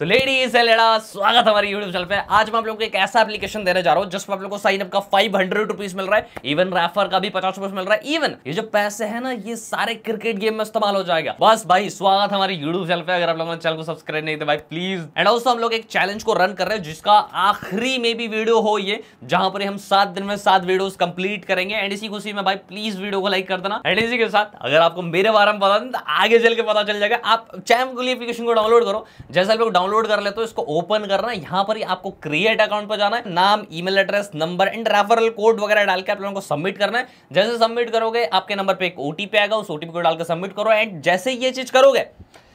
तो लेडीज है लेडा स्वागत हमारे यूट्यूब चैनल पे आज मैं आप लोगों को एक ऐसा एप्लीकेशन देने जा रहा हूँ जिसमें आप लोगों को साइन अप का फाइव हंड्रेड रुपीज मिल रहा है इवन रेफर का भी पचास रुपीज मिल रहा है इवन ये जो पैसे है ना ये सारे क्रिकेट गेम में इस्तेमाल हो जाएगा बस भाई स्वागत हमारे यूट्यूब चैनल पे अगर आप लोगों ने चैनल को सब्सक्राइब नहीं तो भाई प्लीज एंड ऑल्सो हम लोग एक चैलेंज को रन कर रहे हैं जिसका आखिरी में भी वीडियो हो ये जहां पर हम सात दिन में सात वीडियो कंप्लीट करेंगे एंड इसी खुशी में भाई प्लीज वीडियो को लाइक कर देना एंड इसी के साथ अगर आपको मेरे बारे में पता तो आगे चल के पता चल जाएगा आप चैम को डाउनलोड करो जैसे आप लोग डाउनलोड कर लेते हो इसको ओपन करना यहाँ पर आपको क्रिएट अकाउंट पर जाना है नाम email address number and referral code वगैरह डाल के आप लोगों को सबमिट करना है जैसे सबमिट करोगे आपके नंबर पे एक ओटीपी आएगा उस ओटीपी को डालकर सबमिट करो एंड जैसे ये चीज करोगे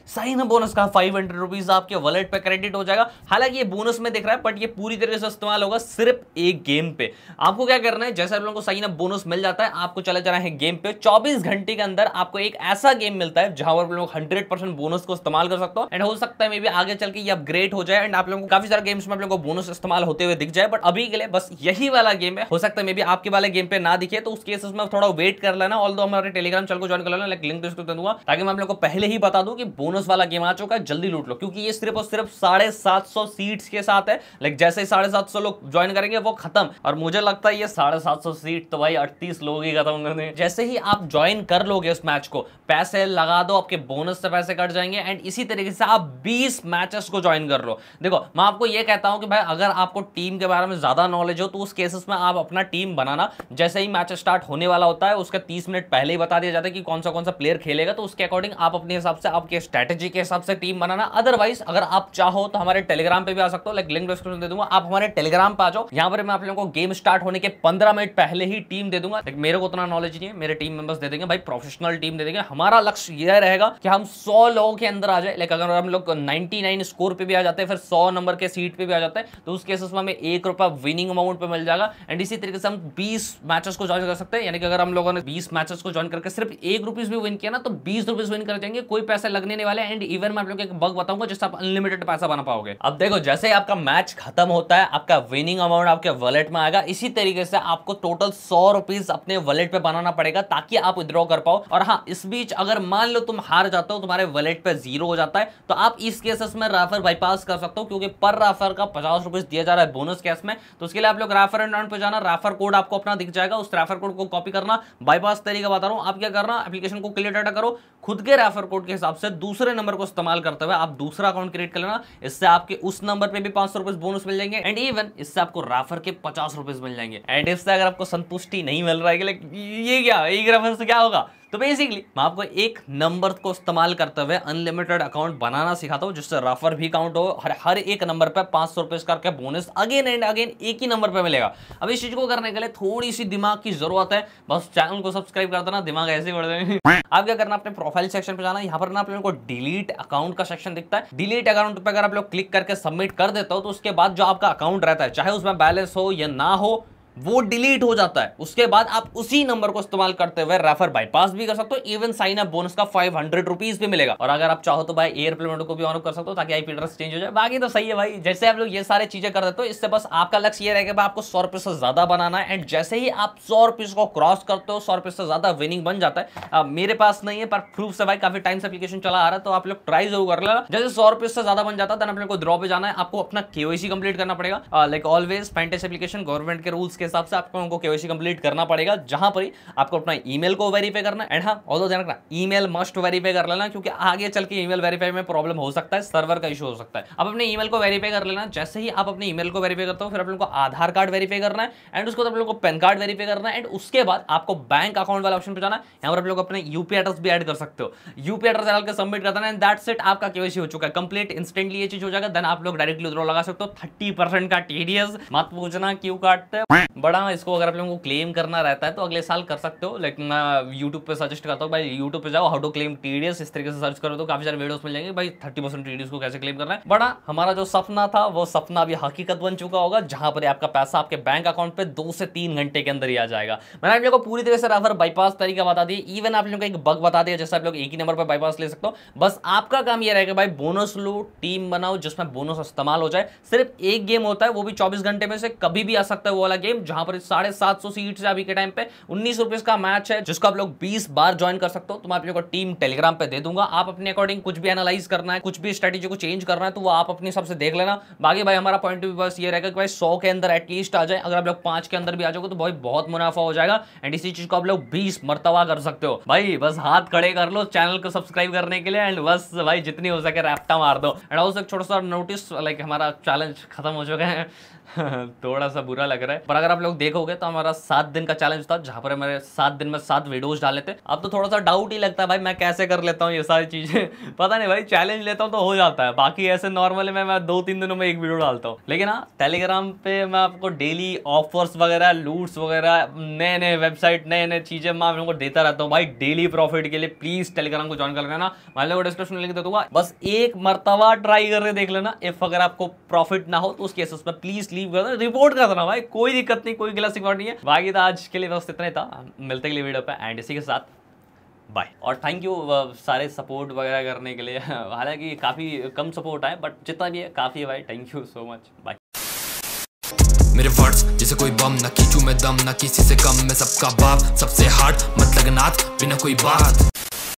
साइन अप बोनस का फाइव हंड्रेड रुपीज आपके वॉलेट पे क्रेडिट हो जाएगा हालांकि ये बोनस में दिख रहा है बट ये पूरी तरह से इस्तेमाल होगा सिर्फ एक गेम पे आपको क्या करना है जैसे आप लोगों को साइन अप बोनस मिल जाता है आपको चला जाना है गेम पे चौबीस घंटे के अंदर आपको एक ऐसा गेम मिलता है जहां पर लोग हंड्रेड परसेंट बोनस को इस्तेमाल कर सकते हो एंड हो सकता है मे भी आगे चल के ये अपग्रेड हो जाए एंड आप लोगों को काफी सारे गेम्स में आप लोगों को बोनस इस्तेमाल होते हुए दिख जाए बट अभी के लिए बस यही वाला गेम है हो सकता है मे भी आपके वाले गेम पे ना दिखे तो उस केसेस में थोड़ा वेट कर लेना ऑल हमारे टेलीग्राम चल को ज्वाइन कर लेना लिंक डिस्क्रिप्शन दूंगा ताकि मैं आप लोग को पहले ही बता दूं कि बोनस बोनस वाला गेम आ चुका है जल्दी लूट लो क्योंकि ये सिर्फ और सिर्फ साढ़े सात सौ सीट्स के साथ है लाइक जैसे ही साढ़े सात सौ लोग ज्वाइन करेंगे वो खत्म और मुझे लगता है ये साढ़े सात सौ सीट तो भाई अड़तीस लोग ही खत्म करने जैसे ही आप ज्वाइन कर लोगे उस मैच को पैसे लगा दो आपके बोनस से पैसे कट जाएंगे एंड इसी तरीके से आप बीस मैचेस को ज्वाइन कर लो देखो मैं आपको ये कहता हूँ कि भाई अगर आपको टीम के बारे में ज्यादा नॉलेज हो तो उस केसेस में आप अपना टीम बनाना जैसे ही मैच स्टार्ट होने वाला होता है उसका तीस मिनट पहले ही बता दिया जाता है कि कौन सा कौन सा प्लेयर खेलेगा तो उसके अकॉर्डिंग आप अपने हिसाब से आपके स्टैंड स्ट्रैटेजी के हिसाब से टीम बनाना अदरवाइज अगर आप चाहो तो हमारे टेलीग्राम पे भी आ सकते हो लाइक लिंक डिस्क्रिप्शन दे दूंगा आप हमारे टेलीग्राम पे आ जाओ यहाँ पर मैं आप लोगों को गेम स्टार्ट होने के पंद्रह मिनट पहले ही टीम दे दूंगा लेकिन मेरे को उतना नॉलेज नहीं है मेरे टीम मेंबर्स दे देंगे भाई प्रोफेशनल टीम दे देंगे हमारा लक्ष्य यह रहेगा कि हम सौ लोगों के अंदर आ जाए लाइक अगर हम लोग नाइनटी स्कोर पे भी आ जाते हैं फिर सौ नंबर के सीट पर भी आ जाते हैं तो उस केसेस में हमें एक रुपया विनिंग अमाउंट पे मिल जाएगा एंड इसी तरीके से हम बीस मैचेस को ज्वाइन कर सकते हैं यानी कि अगर हम लोगों ने बीस मैचेस को ज्वाइन करके सिर्फ एक रुपीज भी विन किया ना तो बीस रुपीज विन कर जाएंगे कोई पैसा लगने नहीं वाले एंड इवन मैं आप लोग एक बग बताऊंगा जिससे आप अनलिमिटेड पैसा बना पाओगे अब देखो जैसे ही आपका मैच खत्म होता है आपका विनिंग अमाउंट आपके वॉलेट में आएगा इसी तरीके से आपको टोटल सौ रुपीज अपने वॉलेट पे बनाना पड़ेगा ताकि आप विद्रॉ कर पाओ और हाँ इस बीच अगर मान लो तुम हार जाते हो तुम्हारे वॉलेट पे जीरो हो जाता है तो आप इस केसेस में राफर बाईपास कर सकते हो क्योंकि पर राफर का पचास रुपीज दिया जा रहा है बोनस कैश में तो उसके लिए आप लोग राफर एंड पे जाना राफर कोड आपको अपना दिख जाएगा उस राफर कोड को कॉपी करना बाईपास तरीका बता रहा हूँ आप क्या करना एप्लीकेशन को क्लियर डाटा करो खुद के रेफर कोड के हिसाब से दूसरे नंबर को इस्तेमाल करते हुए आप दूसरा अकाउंट क्रिएट कर लेना इससे आपके उस नंबर पे भी पांच सौ रुपए बोनस मिल जाएंगे एंड इवन इससे आपको रेफर के पचास रुपए मिल जाएंगे एंड इससे अगर आपको संतुष्टि नहीं मिल रहा है ये क्या एक रेफर से तो क्या होगा तो बेसिकली मैं आपको एक नंबर को इस्तेमाल करते हुए अनलिमिटेड अकाउंट बनाना सिखाता हूँ जिससे रफर भी काउंट हो हर हर एक नंबर पर पाँच सौ रुपये करके बोनस अगेन एंड अगेन एक ही नंबर पर मिलेगा अब इस चीज़ को करने के लिए थोड़ी सी दिमाग की जरूरत है बस चैनल को सब्सक्राइब कर देना दिमाग ऐसे बढ़ देना आप क्या करना अपने प्रोफाइल सेक्शन पर जाना यहाँ पर ना आपको डिलीट अकाउंट का सेक्शन दिखता है डिलीट अकाउंट पर अगर आप लोग क्लिक करके सबमिट कर देता हो तो उसके बाद जो आपका अकाउंट रहता है चाहे उसमें बैलेंस हो या ना हो वो डिलीट हो जाता है उसके बाद आप उसी नंबर को इस्तेमाल करते हुए रेफर बाईपास भी कर सकते हो इवन साइन अप बोनस का फाइव हंड्रेड रुपीज भी मिलेगा और अगर आप चाहो तो भाई एयर पेमेंट को भी ऑन कर सकते हो ताकि आईपी एड्रेस चेंज हो जाए बाकी तो सही है भाई जैसे आप लोग ये सारे चीजें कर देते हो इससे बस आपका लक्ष्य यह रहेगा आपको सौ रुपए से ज्यादा बनाना है एंड जैसे ही आप सौ रुपये को क्रॉस करते हो सौ रुपये से ज्यादा विनिंग बन जाता है आ, मेरे पास नहीं है पर प्रूफ से भाई काफी टाइम से अपलीकेशन चला आ रहा है तो आप लोग ट्राई जरूर कर लेना जैसे सौ रुपये से ज्यादा बन जाता है ड्रॉ पे जाना है आपको अपना केवाईसी कंप्लीट करना पड़ेगा like always fantasy application government के रूल्स उसके हिसाब से आपको उनको केवाईसी कंप्लीट करना पड़ेगा जहां पर ही आपको अपना ईमेल को वेरीफाई करना एंड हाँ और ध्यान रखना ईमेल मस्ट वेरीफाई कर लेना क्योंकि आगे चल के ईमेल वेरीफाई में प्रॉब्लम हो सकता है सर्वर का इशू हो सकता है आप अपने ईमेल को वेरीफाई कर लेना जैसे ही आप अपने ईमेल को वेरीफाई करते हो फिर आप लोगों को आधार कार्ड वेरीफाई करना है एंड उसके बाद आप लोगों को पैन कार्ड वेरीफाई करना है एंड उसके बाद आपको बैंक अकाउंट वाला ऑप्शन पर जाना है यहाँ पर आप लोग अपने यूपी एड्रेस भी एड कर सकते हो यूपी एड्रेस डाल के सबमिट कर देना एंड दैट्स इट आपका केवाईसी हो चुका है कंप्लीट इंस्टेंटली ये चीज हो जाएगा देन आप लोग डायरेक्टली उधर लगा सकते हो थर्टी परसेंट का टीडीएस मत पूछना क्यों काटते हैं बड़ा इसको अगर आप लोगों को क्लेम करना रहता है तो अगले साल कर सकते हो लेकिन मैं यूट्यूब पर सजेस्ट करता हूँ भाई यूट्यूब पर जाओ हाउ टू क्लेम टी इस तरीके से सर्च करो तो काफी सारे वीडियोस मिल जाएंगे भाई थर्टी परसेंट को कैसे क्लेम करना है बड़ा हमारा जो सपना था वो सपना अभी हकीकत बन चुका होगा जहां पर आपका पैसा आपके बैंक अकाउंट पर दो से तीन घंटे के अंदर ही आ जाएगा मैंने आप लोगों को पूरी तरह से रेफर बाईपास तरीका बता दिया इवन आप लोगों का एक बग बता दिया जैसे आप लोग एक ही नंबर पर बाईपास ले सकते हो बस आपका काम यह रहेगा भाई बोनस लो टीम बनाओ जिसमें बोनस इस्तेमाल हो जाए सिर्फ एक गेम होता है वो भी चौबीस घंटे में से कभी भी आ सकता है वो वाला गेम जहां पर साढ़े सात सौ सीट है अभी के टाइम पे उन्नीस रुपए का मैच है जिसको आप लोग बीस बार ज्वाइन कर सकते हो तो मैं आप लोग टीम टेलीग्राम पे दे दूंगा आप अपने अकॉर्डिंग कुछ भी एनालाइज करना है कुछ भी स्ट्रेटेजी को चेंज करना है तो वो आप अपने हिसाब से देख लेना बाकी भाई हमारा पॉइंट ऑफ बस ये रहेगा कि भाई सौ के अंदर एटलीस्ट आ जाए अगर आप लोग पांच के अंदर भी आ जाओगे तो भाई बहुत मुनाफा हो जाएगा एंड इसी चीज को आप लोग बीस मरतबा कर सकते हो भाई बस हाथ खड़े कर लो चैनल को सब्सक्राइब करने के लिए एंड बस भाई जितनी हो सके रैप्टा मार दो एंड ऑल्सो एक छोटा सा नोटिस लाइक हमारा चैलेंज खत्म हो चुका है थोड़ा सा बुरा लग रहा है पर अगर आप लोग देखोगे तो हमारा सात दिन का चैलेंज था जहां पर मेरे सात दिन में सात वीडियोज डाले थे अब तो थोड़ा सा डाउट ही लगता है भाई मैं कैसे कर लेता हूँ ये सारी चीज़ें पता नहीं भाई चैलेंज लेता हूँ तो हो जाता है बाकी ऐसे नॉर्मल में मैं दो तीन दिनों में एक वीडियो डालता हूँ लेकिन हाँ टेलीग्राम पे मैं आपको डेली ऑफर्स वगैरह लूट्स वगैरह नए नए वेबसाइट नए नए चीज़ें मैं आप लोगों को देता रहता हूँ भाई डेली प्रॉफिट के लिए प्लीज़ टेलीग्राम को ज्वाइन कर लेना मैं लोगों को डिस्क्रिप्शन लिख दे दूंगा बस एक मरतबा ट्राई करके देख लेना इफ अगर आपको प्रॉफिट ना हो तो उसके प्लीज़ लीव कर देना रिपोर्ट कर देना भाई कोई दिक्कत जरूरत नहीं कोई गलत सिक्योर नहीं है बाकी तो आज के लिए बस इतना ही था मिलते अगले वीडियो पर एंड इसी के साथ बाय और थैंक यू uh, सारे सपोर्ट वगैरह करने के लिए हालांकि काफ़ी कम सपोर्ट आए बट जितना भी है काफ़ी है भाई thank you so much bye मेरे वर्ड्स जैसे कोई बम ना खींचू मैं दम ना किसी से कम मैं सबका बाप सबसे हार्ड मत मतलब लगनाथ बिना कोई बात